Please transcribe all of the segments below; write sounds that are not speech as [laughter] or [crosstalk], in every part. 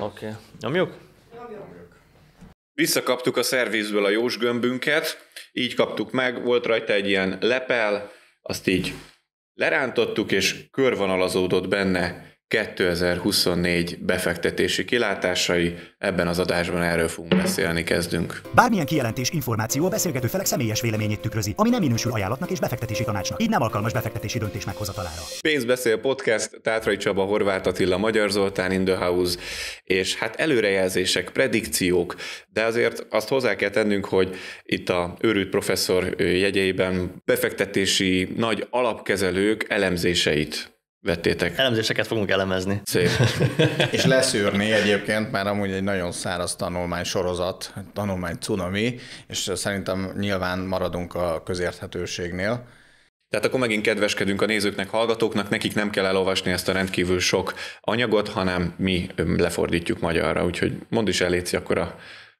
Oké. Okay. Nyomjuk? Visszakaptuk a szervizből a jós gömbünket, így kaptuk meg, volt rajta egy ilyen lepel, azt így lerántottuk, és körvonalazódott benne 2024 befektetési kilátásai. Ebben az adásban erről fogunk beszélni, kezdünk. Bármilyen kijelentés, információ a beszélgető felek személyes véleményét tükrözi, ami nem minősül ajánlatnak és befektetési tanácsnak, így nem alkalmas befektetési döntés meghozatalára. Pénzbeszél podcast, Tátrai Csaba, Horváth Attila, Magyar Zoltán, In the House, és hát előrejelzések, predikciók, de azért azt hozzá kell tennünk, hogy itt a őrült professzor jegyeiben befektetési nagy alapkezelők elemzéseit vettétek. Elemzéseket fogunk elemezni. Szép. [laughs] és leszűrni egyébként, mert amúgy egy nagyon száraz tanulmány sorozat, tanulmány cunami, és szerintem nyilván maradunk a közérthetőségnél. Tehát akkor megint kedveskedünk a nézőknek, hallgatóknak, nekik nem kell elolvasni ezt a rendkívül sok anyagot, hanem mi lefordítjuk magyarra. Úgyhogy mondd is eléci akkor a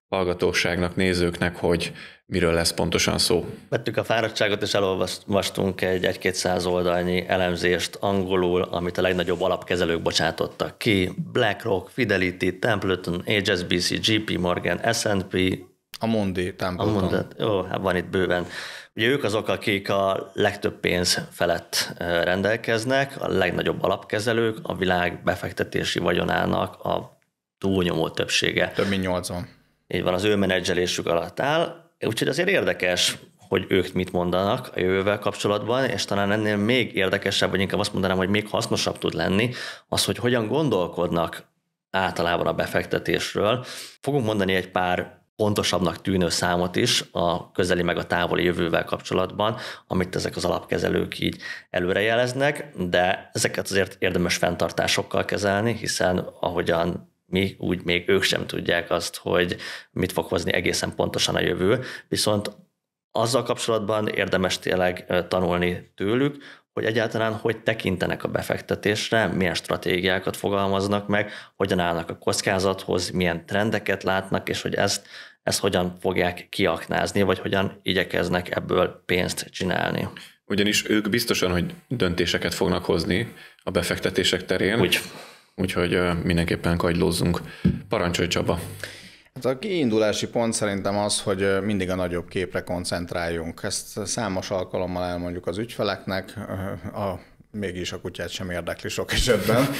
hallgatóságnak, nézőknek, hogy miről lesz pontosan szó. Vettük a fáradtságot, és elolvastunk egy 1 200 oldalnyi elemzést angolul, amit a legnagyobb alapkezelők bocsátottak ki. BlackRock, Fidelity, Templeton, HSBC, JP Morgan, S&P, a Mondi Templeton. A mondat, jó, hát van itt bőven. Ugye ők azok, akik a legtöbb pénz felett rendelkeznek, a legnagyobb alapkezelők, a világ befektetési vagyonának a túlnyomó többsége. Több mint 80. Így van, az ő menedzselésük alatt áll úgyhogy azért érdekes, hogy ők mit mondanak a jövővel kapcsolatban, és talán ennél még érdekesebb, vagy inkább azt mondanám, hogy még hasznosabb tud lenni, az, hogy hogyan gondolkodnak általában a befektetésről. Fogunk mondani egy pár pontosabbnak tűnő számot is a közeli meg a távoli jövővel kapcsolatban, amit ezek az alapkezelők így előrejeleznek, de ezeket azért érdemes fenntartásokkal kezelni, hiszen ahogyan mi úgy még ők sem tudják azt, hogy mit fog hozni egészen pontosan a jövő, viszont azzal kapcsolatban érdemes tényleg tanulni tőlük, hogy egyáltalán hogy tekintenek a befektetésre, milyen stratégiákat fogalmaznak meg, hogyan állnak a kockázathoz, milyen trendeket látnak, és hogy ezt, ezt hogyan fogják kiaknázni, vagy hogyan igyekeznek ebből pénzt csinálni. Ugyanis ők biztosan, hogy döntéseket fognak hozni a befektetések terén. Úgy Úgyhogy mindenképpen kagylózzunk. Parancsolj Csaba! Hát a kiindulási pont szerintem az, hogy mindig a nagyobb képre koncentráljunk. Ezt számos alkalommal elmondjuk az ügyfeleknek, a mégis a kutyát sem érdekli sok esetben. [laughs]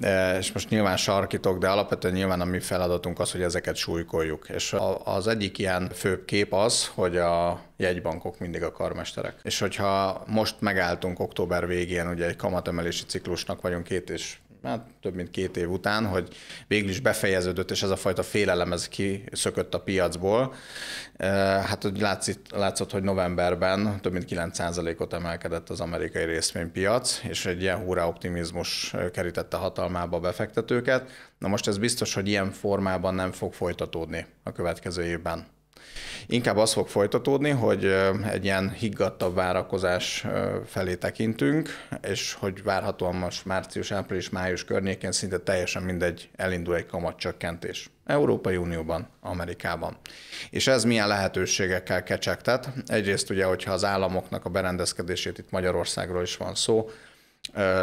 e, és most nyilván sarkítok, de alapvetően nyilván a mi feladatunk az, hogy ezeket súlykoljuk. És a, az egyik ilyen főbb kép az, hogy a jegybankok mindig a karmesterek. És hogyha most megálltunk október végén, ugye egy kamatemelési ciklusnak vagyunk két és hát több mint két év után, hogy végül is befejeződött, és ez a fajta félelem ez kiszökött a piacból. Eh, hát hogy látszott, látszott, hogy novemberben több mint 9%-ot emelkedett az amerikai részvénypiac, és egy ilyen hurrá optimizmus eh, kerítette hatalmába a befektetőket. Na most ez biztos, hogy ilyen formában nem fog folytatódni a következő évben. Inkább az fog folytatódni, hogy egy ilyen higgadtabb várakozás felé tekintünk, és hogy várhatóan most március, április, május környékén szinte teljesen mindegy elindul egy kamatcsökkentés. Európai Unióban, Amerikában. És ez milyen lehetőségekkel kecsegtet? Egyrészt ugye, hogyha az államoknak a berendezkedését itt Magyarországról is van szó,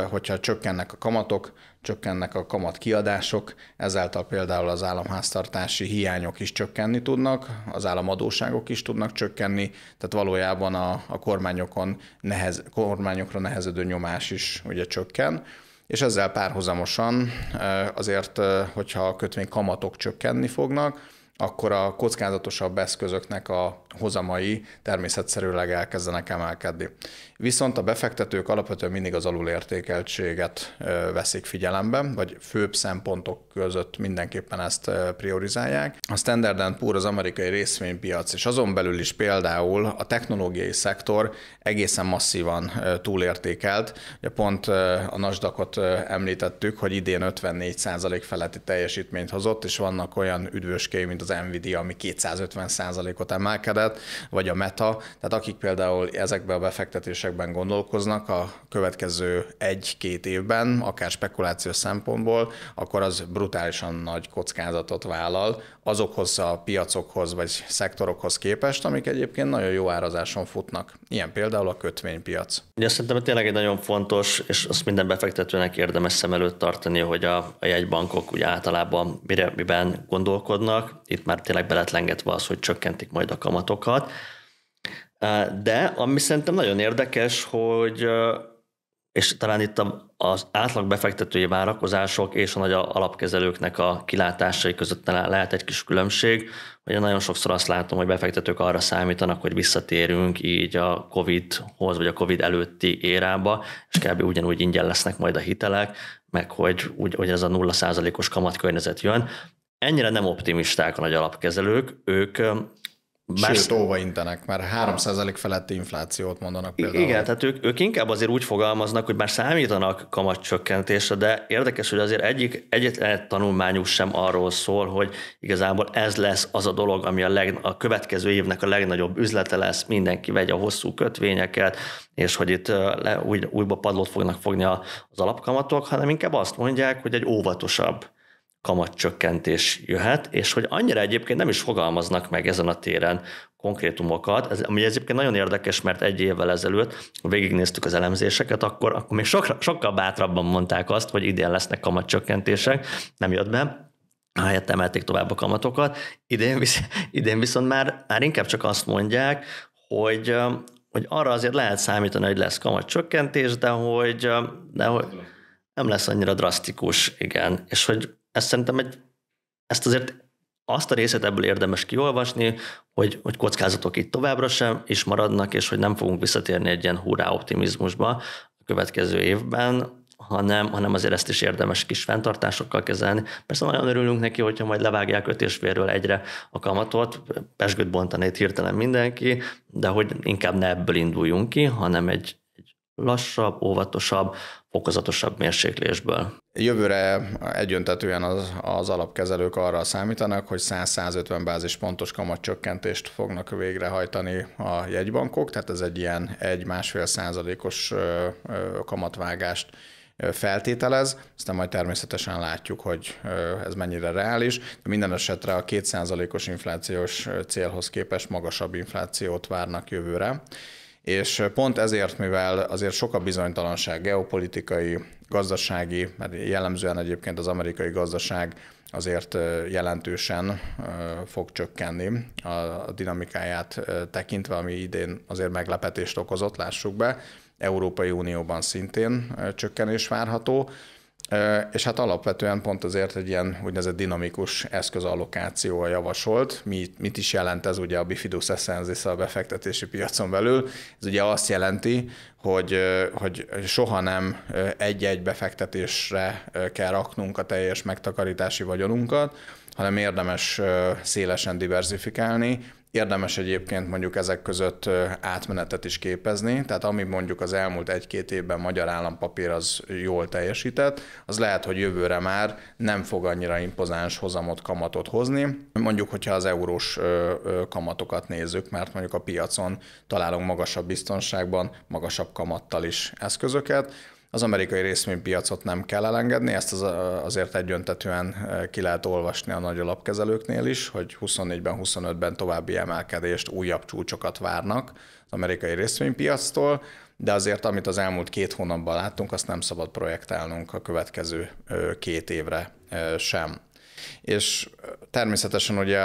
hogyha csökkennek a kamatok, csökkennek a kamat kiadások, ezáltal például az államháztartási hiányok is csökkenni tudnak, az államadóságok is tudnak csökkenni, tehát valójában a, a kormányokon nehez, kormányokra nehezedő nyomás is ugye csökken, és ezzel párhuzamosan azért, hogyha a kötvény kamatok csökkenni fognak, akkor a kockázatosabb eszközöknek a hozamai természetszerűleg elkezdenek emelkedni. Viszont a befektetők alapvetően mindig az alulértékeltséget veszik figyelembe, vagy főbb szempontok között mindenképpen ezt priorizálják. A Standard Poor az amerikai részvénypiac, és azon belül is például a technológiai szektor egészen masszívan túlértékelt. Ugye pont a nasdaq említettük, hogy idén 54% feletti teljesítményt hozott, és vannak olyan üdvöskéi, mint az Nvidia, ami 250%-ot emelkedett, Alphabet, vagy a Meta, tehát akik például ezekbe a befektetésekben gondolkoznak a következő egy-két évben, akár spekuláció szempontból, akkor az brutálisan nagy kockázatot vállal azokhoz a piacokhoz vagy szektorokhoz képest, amik egyébként nagyon jó árazáson futnak. Ilyen például a kötvénypiac. Ugye szerintem tényleg egy nagyon fontos, és azt minden befektetőnek érdemes szem előtt tartani, hogy a, a jegybankok ugye általában mire, miben gondolkodnak. Itt már tényleg beletlengetve az, hogy csökkentik majd a kamatokat. De ami szerintem nagyon érdekes, hogy és talán itt az átlag befektetői várakozások és a nagy alapkezelőknek a kilátásai között lehet egy kis különbség. hogy nagyon sokszor azt látom, hogy befektetők arra számítanak, hogy visszatérünk így a COVID-hoz, vagy a COVID előtti érába, és kb. ugyanúgy ingyen lesznek majd a hitelek, meg hogy, úgy, hogy ez a 0%-os kamatkörnyezet jön. Ennyire nem optimisták a nagy alapkezelők, ők már Sőt, intenek, mert 3% feletti inflációt mondanak például. Igen, tehát ők, ők inkább azért úgy fogalmaznak, hogy már számítanak kamatcsökkentésre, de érdekes, hogy azért egyik egyetlen egy tanulmányuk sem arról szól, hogy igazából ez lesz az a dolog, ami a, leg, a következő évnek a legnagyobb üzlete lesz, mindenki vegye a hosszú kötvényeket, és hogy itt le, új, újba padlót fognak fogni az alapkamatok, hanem inkább azt mondják, hogy egy óvatosabb kamatcsökkentés jöhet, és hogy annyira egyébként nem is fogalmaznak meg ezen a téren konkrétumokat, ez, ami egyébként nagyon érdekes, mert egy évvel ezelőtt végignéztük az elemzéseket, akkor, akkor még sokra, sokkal bátrabban mondták azt, hogy idén lesznek kamatcsökkentések, nem jött be, helyett emelték tovább a kamatokat. Idén, visz, idén viszont már, már inkább csak azt mondják, hogy, hogy arra azért lehet számítani, hogy lesz kamatcsökkentés, de hogy, de hogy nem lesz annyira drasztikus, igen. És hogy ez szerintem egy, ezt azért azt a részét ebből érdemes kiolvasni, hogy, hogy kockázatok itt továbbra sem, is maradnak, és hogy nem fogunk visszatérni egy ilyen hurrá optimizmusba a következő évben, hanem, hanem azért ezt is érdemes kis fenntartásokkal kezelni. Persze nagyon örülünk neki, hogyha majd levágják öt és félről egyre a kamatot, pesgőt bontanét hirtelen mindenki, de hogy inkább ne ebből induljunk ki, hanem egy, lassabb, óvatosabb, fokozatosabb mérséklésből. Jövőre egyöntetően az, az alapkezelők arra számítanak, hogy 100-150 bázis pontos kamatcsökkentést fognak végrehajtani a jegybankok, tehát ez egy ilyen 1-1,5 százalékos kamatvágást feltételez, aztán majd természetesen látjuk, hogy ez mennyire reális, de minden esetre a 2 százalékos inflációs célhoz képest magasabb inflációt várnak jövőre. És pont ezért, mivel azért sok a bizonytalanság geopolitikai, gazdasági, mert jellemzően egyébként az amerikai gazdaság azért jelentősen fog csökkenni a dinamikáját tekintve, ami idén azért meglepetést okozott, lássuk be. Európai Unióban szintén csökkenés várható. És hát alapvetően pont azért egy ilyen úgynevezett dinamikus eszközallokáció javasolt. Mi, mit is jelent ez ugye a Bifidus essensis a befektetési piacon belül? Ez ugye azt jelenti, hogy, hogy soha nem egy-egy befektetésre kell raknunk a teljes megtakarítási vagyonunkat, hanem érdemes szélesen diversifikálni, Érdemes egyébként mondjuk ezek között átmenetet is képezni, tehát ami mondjuk az elmúlt egy-két évben magyar állampapír az jól teljesített, az lehet, hogy jövőre már nem fog annyira impozáns hozamot, kamatot hozni, mondjuk, hogyha az eurós kamatokat nézzük, mert mondjuk a piacon találunk magasabb biztonságban, magasabb kamattal is eszközöket, az amerikai részvénypiacot nem kell elengedni, ezt az, azért egyöntetően ki lehet olvasni a nagy alapkezelőknél is, hogy 24-ben, 25-ben további emelkedést, újabb csúcsokat várnak az amerikai részvénypiactól, de azért amit az elmúlt két hónapban láttunk, azt nem szabad projektálnunk a következő két évre sem. És természetesen ugye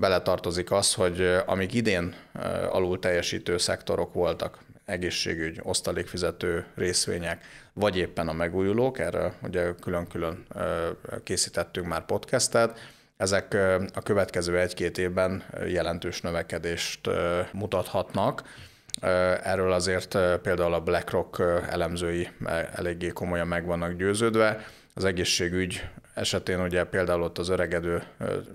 beletartozik az, hogy amik idén alul teljesítő szektorok voltak, egészségügy, osztalékfizető részvények, vagy éppen a megújulók, erre ugye külön-külön készítettünk már podcastet, ezek a következő egy-két évben jelentős növekedést mutathatnak. Erről azért például a BlackRock elemzői eléggé komolyan meg vannak győződve. Az egészségügy esetén ugye például ott az öregedő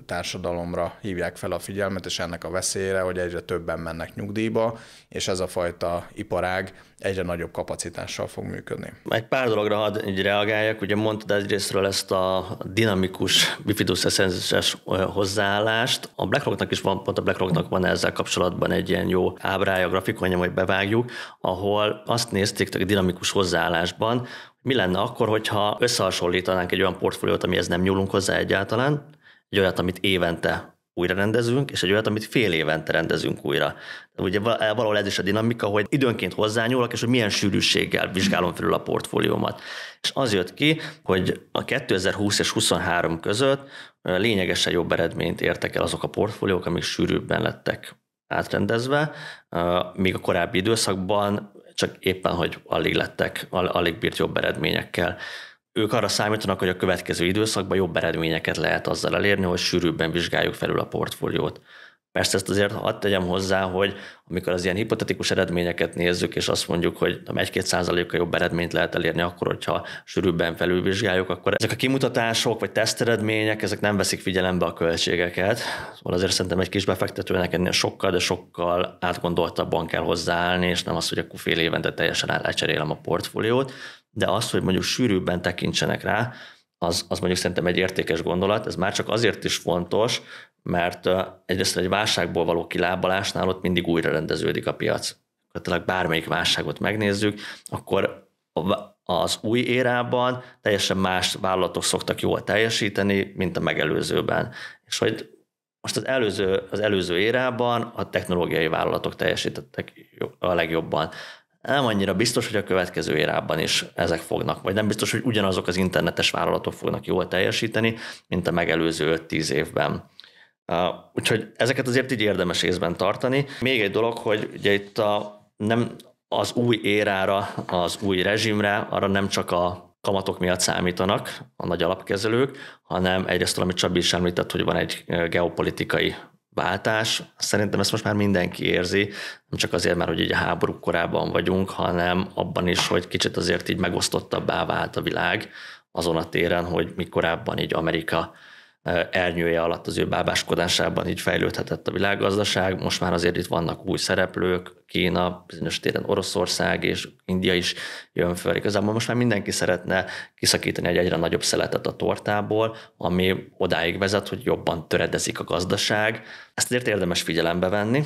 társadalomra hívják fel a figyelmet, és ennek a veszélyre, hogy egyre többen mennek nyugdíjba, és ez a fajta iparág egyre nagyobb kapacitással fog működni. Egy pár dologra hadd így reagáljak, ugye mondtad egyrésztről ezt a dinamikus bifidus essences hozzáállást. A BlackRocknak is van, pont a BlackRocknak van ezzel kapcsolatban egy ilyen jó ábrája, grafikonja, majd bevágjuk, ahol azt nézték a dinamikus hozzáállásban, mi lenne akkor, hogyha összehasonlítanánk egy olyan portfóliót, amihez nem nyúlunk hozzá egyáltalán, egy olyat, amit évente újra rendezünk, és egy olyat, amit fél évente rendezünk újra. Ugye valahol ez is a dinamika, hogy időnként hozzányúlok, és hogy milyen sűrűséggel vizsgálom felül a portfóliómat. És az jött ki, hogy a 2020 és 23 között lényegesen jobb eredményt értek el azok a portfóliók, amik sűrűbben lettek átrendezve, míg a korábbi időszakban csak éppen, hogy alig lettek, al- alig bírt jobb eredményekkel. Ők arra számítanak, hogy a következő időszakban jobb eredményeket lehet azzal elérni, hogy sűrűbben vizsgáljuk felül a portfóliót. Persze ezt azért hadd tegyem hozzá, hogy amikor az ilyen hipotetikus eredményeket nézzük, és azt mondjuk, hogy 1-2 százaléka jobb eredményt lehet elérni akkor, hogyha sűrűbben felülvizsgáljuk, akkor ezek a kimutatások vagy teszteredmények, ezek nem veszik figyelembe a költségeket. Szóval azért szerintem egy kis befektetőnek ennél sokkal, de sokkal átgondoltabban kell hozzáállni, és nem az, hogy akkor fél évente teljesen elcserélem a portfóliót, de az, hogy mondjuk sűrűbben tekintsenek rá, az, az mondjuk szerintem egy értékes gondolat, ez már csak azért is fontos, mert egyrészt egy válságból való kilábalásnál ott mindig újra rendeződik a piac. Tehát bármelyik válságot megnézzük, akkor az új érában teljesen más vállalatok szoktak jól teljesíteni, mint a megelőzőben. És hogy most az előző, az előző érában a technológiai vállalatok teljesítettek a legjobban nem annyira biztos, hogy a következő érában is ezek fognak, vagy nem biztos, hogy ugyanazok az internetes vállalatok fognak jól teljesíteni, mint a megelőző 5-10 évben. Úgyhogy ezeket azért így érdemes észben tartani. Még egy dolog, hogy ugye itt a, nem az új érára, az új rezsimre, arra nem csak a kamatok miatt számítanak a nagy alapkezelők, hanem egyrészt, amit Csabi is említett, hogy van egy eh, geopolitikai váltás, szerintem ezt most már mindenki érzi, nem csak azért, mert hogy egy háború korában vagyunk, hanem abban is, hogy kicsit azért így megosztottabbá vált a világ azon a téren, hogy mikorábban így Amerika ernyője alatt az ő bábáskodásában így fejlődhetett a világgazdaság. Most már azért itt vannak új szereplők, Kína, bizonyos téren Oroszország és India is jön föl. Igazából most már mindenki szeretne kiszakítani egy egyre nagyobb szeletet a tortából, ami odáig vezet, hogy jobban töredezik a gazdaság. Ezt azért érdemes figyelembe venni,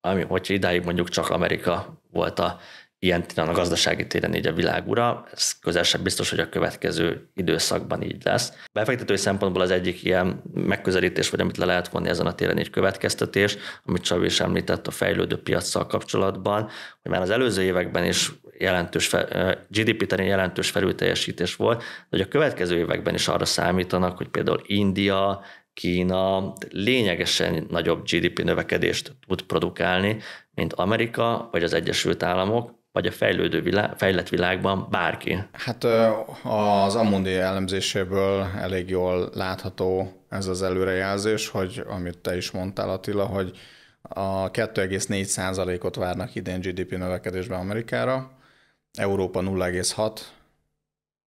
ami, hogyha idáig mondjuk csak Amerika volt a ilyen a gazdasági téren így a világura, ez közel sem biztos, hogy a következő időszakban így lesz. Befektetői szempontból az egyik ilyen megközelítés, vagy amit le lehet vonni ezen a téren egy következtetés, amit Csavi is említett a fejlődő piacsal kapcsolatban, hogy már az előző években is jelentős, GDP terén jelentős felülteljesítés volt, de hogy a következő években is arra számítanak, hogy például India, Kína lényegesen nagyobb GDP növekedést tud produkálni, mint Amerika vagy az Egyesült Államok, vagy a fejlődő világ, fejlett világban bárki? Hát az Amundi elemzéséből elég jól látható ez az előrejelzés, hogy amit te is mondtál Attila, hogy a 2,4%-ot várnak idén GDP növekedésben Amerikára, Európa 0,6,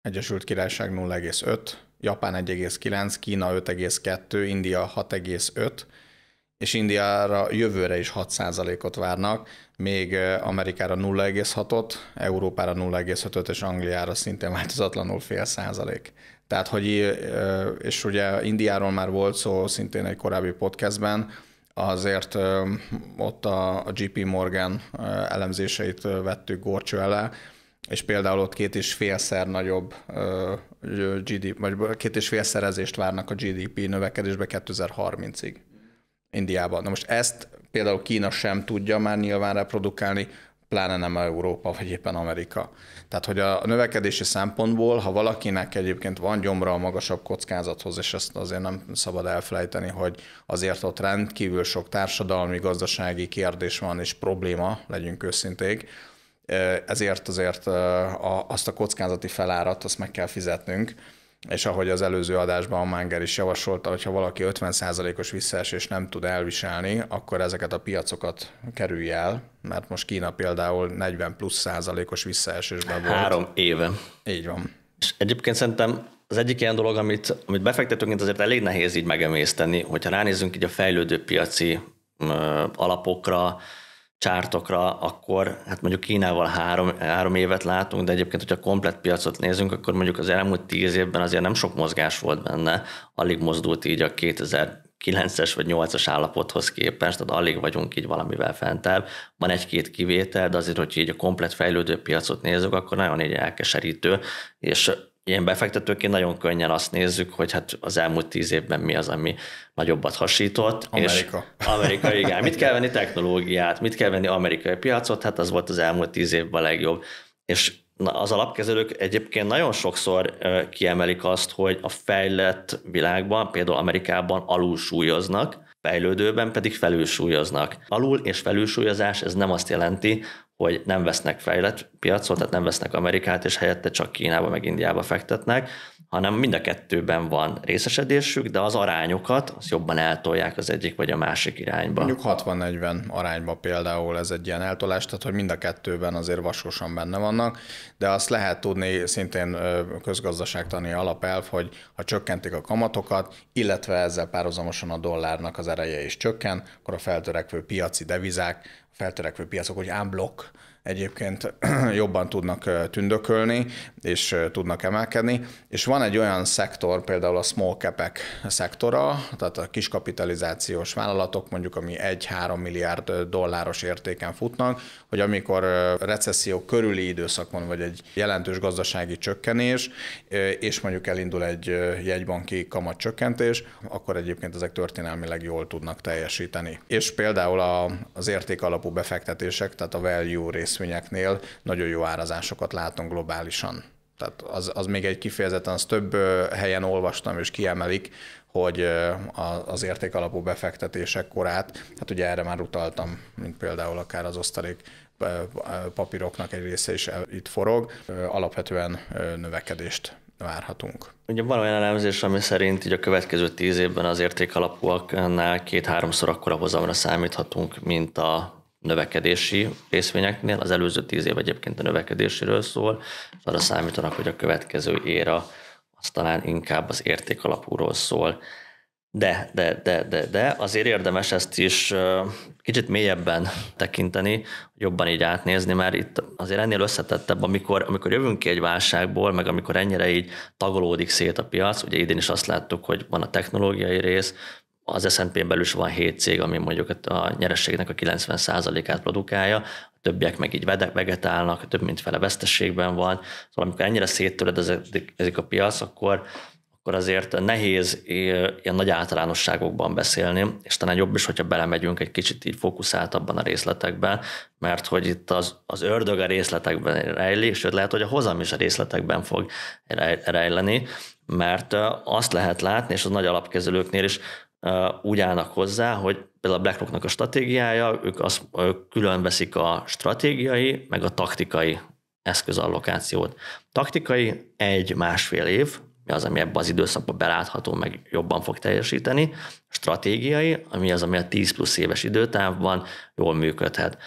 Egyesült Királyság 0,5, Japán 1,9, Kína 5,2, India 6,5, és Indiára jövőre is 6%-ot várnak, még Amerikára 0,6-ot, Európára 0,5-öt, és Angliára szintén változatlanul fél százalék. Tehát, hogy és ugye Indiáról már volt szó szintén egy korábbi podcastben, azért ott a JP Morgan elemzéseit vettük gorcső ele, és például ott két és félszer nagyobb GDP, vagy két és félszerezést várnak a GDP növekedésbe 2030-ig. Indiában. Na most ezt például Kína sem tudja már nyilván reprodukálni, pláne nem Európa, vagy éppen Amerika. Tehát, hogy a növekedési szempontból, ha valakinek egyébként van gyomra a magasabb kockázathoz, és ezt azért nem szabad elfelejteni, hogy azért ott rendkívül sok társadalmi, gazdasági kérdés van és probléma, legyünk őszinték, ezért azért azt a kockázati felárat, azt meg kell fizetnünk, és ahogy az előző adásban a Manger is javasolta, hogyha valaki 50%-os visszaesés nem tud elviselni, akkor ezeket a piacokat kerülj el, mert most Kína például 40 plusz százalékos visszaesésben volt. Három éve. Így van. És egyébként szerintem az egyik ilyen dolog, amit, amit befektetőként azért elég nehéz így megemészteni, hogyha ránézünk így a fejlődő piaci ö, alapokra, csártokra, akkor hát mondjuk Kínával három, három évet látunk, de egyébként, hogyha komplet piacot nézünk, akkor mondjuk az elmúlt tíz évben azért nem sok mozgás volt benne, alig mozdult így a 2000 9-es vagy 8-as állapothoz képest, tehát alig vagyunk így valamivel fentebb. Van egy-két kivétel, de azért, hogy így a komplet fejlődő piacot nézzük, akkor nagyon így elkeserítő, és ilyen befektetőként nagyon könnyen azt nézzük, hogy hát az elmúlt tíz évben mi az, ami nagyobbat hasított. Amerika. És Amerika, [laughs] igen. Mit kell venni technológiát, mit kell venni amerikai piacot, hát az volt az elmúlt tíz évben a legjobb. És az alapkezelők egyébként nagyon sokszor kiemelik azt, hogy a fejlett világban, például Amerikában alul fejlődőben pedig felülsúlyoznak. Alul és felülsúlyozás ez nem azt jelenti, hogy nem vesznek fejlett piacot, tehát nem vesznek Amerikát, és helyette csak Kínába meg Indiába fektetnek, hanem mind a kettőben van részesedésük, de az arányokat az jobban eltolják az egyik vagy a másik irányba. Mondjuk 60-40 arányba például ez egy ilyen eltolás, tehát hogy mind a kettőben azért vasosan benne vannak, de azt lehet tudni szintén közgazdaságtani alapelv, hogy ha csökkentik a kamatokat, illetve ezzel párhuzamosan a dollárnak az ereje is csökken, akkor a feltörekvő piaci devizák feltörekvő piacok, hogy unblock, egyébként [clears throat] jobban tudnak tündökölni, és tudnak emelkedni, és van egy olyan szektor, például a small cap szektora, tehát a kiskapitalizációs vállalatok mondjuk, ami 1-3 milliárd dolláros értéken futnak, hogy amikor recesszió körüli időszakon, vagy egy jelentős gazdasági csökkenés, és mondjuk elindul egy jegybanki csökkentés, akkor egyébként ezek történelmileg jól tudnak teljesíteni. És például az értékalapú befektetések, tehát a value rész részvényeknél nagyon jó árazásokat látunk globálisan. Tehát az, az még egy kifejezetten, az több helyen olvastam és kiemelik, hogy az értékalapú befektetések korát, hát ugye erre már utaltam, mint például akár az osztalék papíroknak egy része is itt forog, alapvetően növekedést várhatunk. Ugye van olyan elemzés, ami szerint így a következő tíz évben az értékalapúaknál két-háromszor akkora hozamra számíthatunk, mint a növekedési részvényeknél, az előző tíz év egyébként a növekedéséről szól, és arra számítanak, hogy a következő éra az talán inkább az érték alapúról szól. De, de, de, de, de azért érdemes ezt is kicsit mélyebben tekinteni, jobban így átnézni, mert itt azért ennél összetettebb, amikor, amikor jövünk ki egy válságból, meg amikor ennyire így tagolódik szét a piac, ugye idén is azt láttuk, hogy van a technológiai rész, az S&P-n belül is van 7 cég, ami mondjuk a nyerességnek a 90%-át produkálja, a többiek meg így vegetálnak, több mint fele veszteségben van. Szóval amikor ennyire széttöredezik a piac, akkor, akkor azért nehéz ilyen nagy általánosságokban beszélni, és talán jobb is, hogyha belemegyünk egy kicsit így fókuszáltabban a részletekben, mert hogy itt az, az ördög a részletekben rejlik, sőt lehet, hogy a hozam is a részletekben fog rejleni, mert azt lehet látni, és az nagy alapkezelőknél is úgy állnak hozzá, hogy például a BlackRocknak a stratégiája, ők, azt, ők külön veszik a stratégiai, meg a taktikai eszközallokációt. Taktikai egy-másfél év, az, ami ebben az időszakban belátható, meg jobban fog teljesíteni, stratégiai, ami az, ami a 10 plusz éves időtávban jól működhet.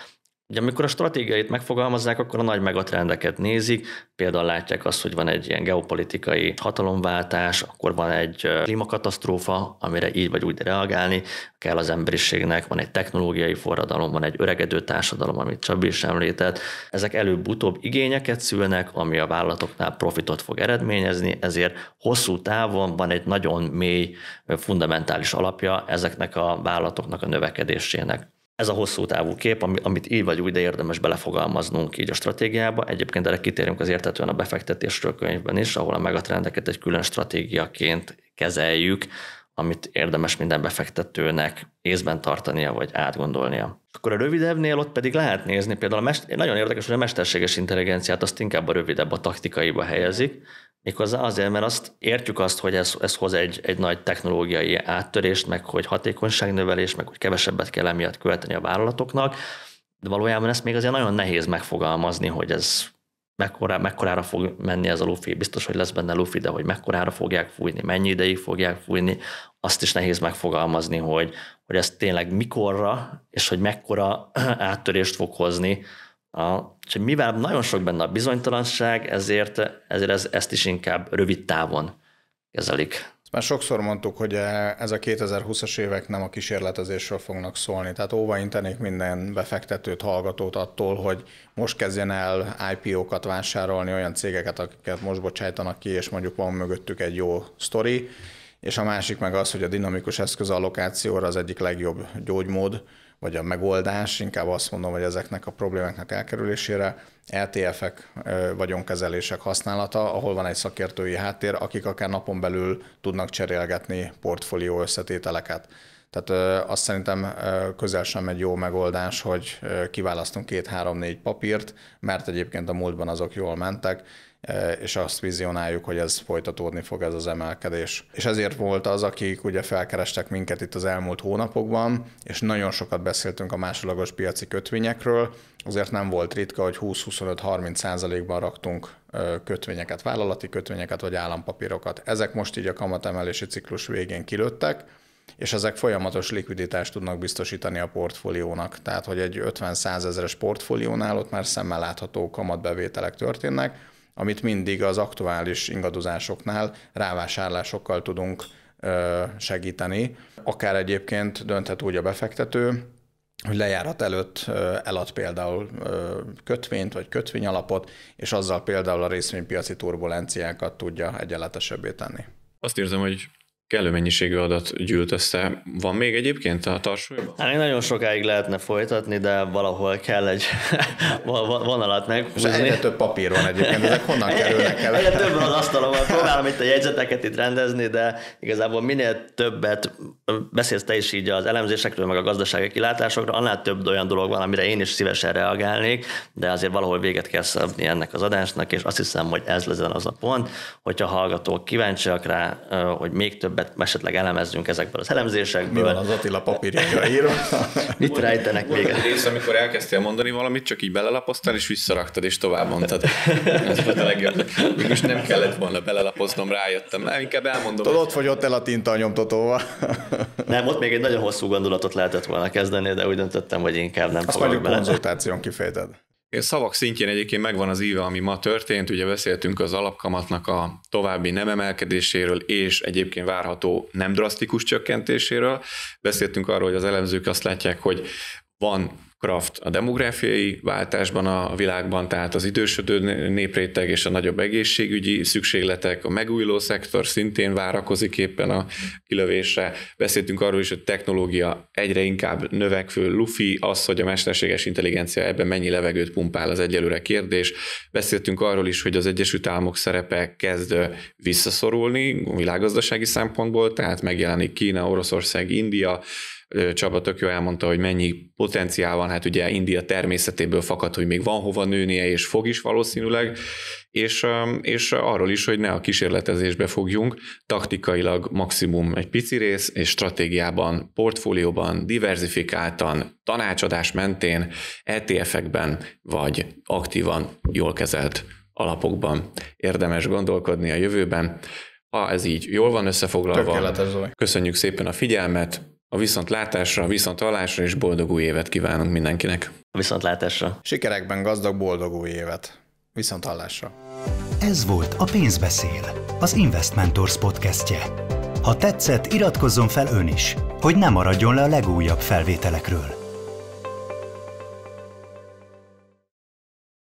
Ugye amikor a stratégiait megfogalmazzák, akkor a nagy megatrendeket nézik, például látják azt, hogy van egy ilyen geopolitikai hatalomváltás, akkor van egy klímakatasztrófa, amire így vagy úgy reagálni kell az emberiségnek, van egy technológiai forradalom, van egy öregedő társadalom, amit Csabi is említett. Ezek előbb-utóbb igényeket szülnek, ami a vállalatoknál profitot fog eredményezni, ezért hosszú távon van egy nagyon mély, fundamentális alapja ezeknek a vállalatoknak a növekedésének ez a hosszú távú kép, amit így vagy úgy, de érdemes belefogalmaznunk így a stratégiába. Egyébként erre kitérünk az értetően a befektetésről könyvben is, ahol a megatrendeket egy külön stratégiaként kezeljük, amit érdemes minden befektetőnek észben tartania, vagy átgondolnia. Akkor a rövidebbnél ott pedig lehet nézni, például a mest- nagyon érdekes, hogy a mesterséges intelligenciát azt inkább a rövidebb a taktikaiba helyezik, Méghozzá azért, mert azt értjük azt, hogy ez, ez hoz egy, egy nagy technológiai áttörést, meg hogy hatékonyságnövelés, meg hogy kevesebbet kell emiatt követni a vállalatoknak, de valójában ezt még azért nagyon nehéz megfogalmazni, hogy ez mekkora, mekkorára fog menni ez a lufi, biztos, hogy lesz benne lufi, de hogy mekkorára fogják fújni, mennyi ideig fogják fújni, azt is nehéz megfogalmazni, hogy, hogy ez tényleg mikorra, és hogy mekkora [clears throat] áttörést fog hozni a, csak mivel nagyon sok benne a bizonytalanság, ezért, ezért ez, ezt is inkább rövid távon kezelik. Ezt már sokszor mondtuk, hogy e, ez a 2020-as évek nem a kísérletezésről fognak szólni, tehát óva intenék minden befektetőt, hallgatót attól, hogy most kezdjen el IPO-kat vásárolni, olyan cégeket, akiket most bocsájtanak ki, és mondjuk van mögöttük egy jó sztori, és a másik meg az, hogy a dinamikus eszköz allokációra az egyik legjobb gyógymód, vagy a megoldás, inkább azt mondom, hogy ezeknek a problémáknak elkerülésére LTF-ek, e vagyonkezelések használata, ahol van egy szakértői háttér, akik akár napon belül tudnak cserélgetni portfólió összetételeket. Tehát azt szerintem közel sem egy jó megoldás, hogy kiválasztunk két-három-négy papírt, mert egyébként a múltban azok jól mentek, Eh, és azt vizionáljuk, hogy ez folytatódni fog ez az emelkedés. És ezért volt az, akik ugye felkerestek minket itt az elmúlt hónapokban, és nagyon sokat beszéltünk a másodlagos piaci kötvényekről, azért nem volt ritka, hogy 20-25-30 százalékban raktunk eh, kötvényeket, vállalati kötvényeket vagy állampapírokat. Ezek most így a kamatemelési ciklus végén kilőttek, és ezek folyamatos likviditást tudnak biztosítani a portfóliónak. Tehát, hogy egy 50-100 ezeres portfóliónál ott már szemmel látható kamatbevételek történnek, amit mindig az aktuális ingadozásoknál rávásárlásokkal tudunk segíteni. Akár egyébként dönthet úgy a befektető, hogy lejárat előtt elad például kötvényt vagy kötvényalapot, és azzal például a részvénypiaci turbulenciákat tudja egyenletesebbé tenni. Azt érzem, hogy kellő mennyiségű adat gyűlt össze. Van még egyébként a tarsolyban? Hát még nagyon sokáig lehetne folytatni, de valahol kell egy [laughs] vonalat meg. Ez egyre több papír van egyébként, ezek honnan kerülnek el? Egyre több van az asztalomon, próbálom itt a jegyzeteket itt rendezni, de igazából minél többet beszélsz te is így az elemzésekről, meg a gazdasági kilátásokra, annál több olyan dolog van, amire én is szívesen reagálnék, de azért valahol véget kell szabni ennek az adásnak, és azt hiszem, hogy ez lezen az a pont, hogyha hallgatók kíváncsiak rá, hogy még több többet esetleg elemezzünk ezekből az elemzésekből. Mi van az Attila papírjára [laughs] írva? Mit rejtenek még? Volt rész, amikor elkezdtél mondani valamit, csak így belelapoztál, és visszaraktad, és tovább mondtad. Ez volt a legjobb. Mégis nem kellett volna belelapoznom, rájöttem. Már inkább elmondom. Tudod, ott fogyott el a tinta a nyomtatóval. [laughs] nem, ott még egy nagyon hosszú gondolatot lehetett volna kezdeni, de úgy döntöttem, hogy inkább nem Azt fogok bele. konzultáción kifejted. Szavak szintjén egyébként megvan az íve, ami ma történt, ugye beszéltünk az alapkamatnak a további nem emelkedéséről, és egyébként várható nem drasztikus csökkentéséről. Beszéltünk arról, hogy az elemzők azt látják, hogy van Kraft a demográfiai váltásban a világban, tehát az idősödő népréteg és a nagyobb egészségügyi szükségletek, a megújuló szektor szintén várakozik éppen a kilövésre. Beszéltünk arról is, hogy technológia egyre inkább növekvő lufi, az, hogy a mesterséges intelligencia ebben mennyi levegőt pumpál, az egyelőre kérdés. Beszéltünk arról is, hogy az Egyesült Államok szerepe kezd visszaszorulni világgazdasági szempontból, tehát megjelenik Kína, Oroszország, India, Csaba tök jól elmondta, hogy mennyi potenciál van, hát ugye India természetéből fakad, hogy még van hova nőnie, és fog is valószínűleg, és, és arról is, hogy ne a kísérletezésbe fogjunk, taktikailag maximum egy pici rész, és stratégiában, portfólióban, diversifikáltan, tanácsadás mentén, ETF-ekben, vagy aktívan jól kezelt alapokban érdemes gondolkodni a jövőben. Ha ez így jól van összefoglalva, köszönjük szépen a figyelmet, a viszontlátásra, a viszontalásra és boldog új évet kívánunk mindenkinek. A viszontlátásra. Sikerekben gazdag boldog új évet. Viszontalásra. Ez volt a Pénzbeszél, az Investmentors podcastje. Ha tetszett, iratkozzon fel ön is, hogy ne maradjon le a legújabb felvételekről.